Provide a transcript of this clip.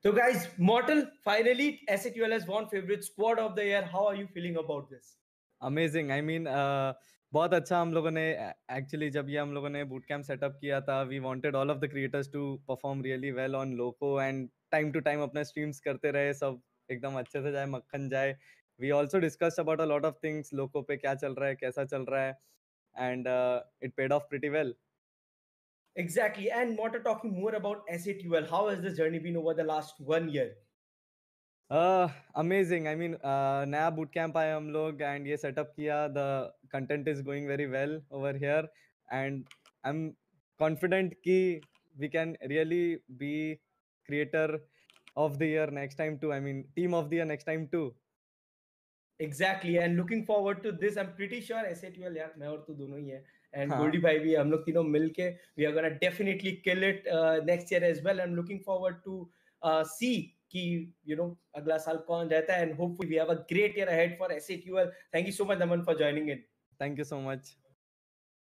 So, तो guys, Mortal finally SQL has won favorite squad of the year. How are you feeling about this? Amazing. I mean, uh, बहुत अच्छा हम लोगों ने actually जब ये हम लोगों ने बूट कैम्प सेटअप किया था we wanted all of the creators to perform really well on Loco and time to time अपने स्ट्रीम्स करते रहे सब एकदम अच्छे से जाए मक्खन जाए we also discuss about a lot of things Loco पे क्या चल रहा है कैसा चल रहा है and it paid off pretty well Exactly. And what are talking more about SATUL? How has this journey been over the last one year? Uh, amazing. I mean, uh, नया boot camp आया हम लोग and set up किया. The content is going very well over here, and I'm confident कि we can really be creator of the year next time too. I mean, team of the year next time too. Exactly. And looking forward to this. I'm pretty sure SATUL yeah, me और तू दोनों ही and हाँ. Goldie bhai भी हम लोग तीनों मिलके we are gonna definitely kill it uh, next year as well. I'm looking forward to uh, see कि यू नो अगला साल कौन रहता है and hopefully we have a great year ahead for S8UL thank you so much Naman for joining in thank you so much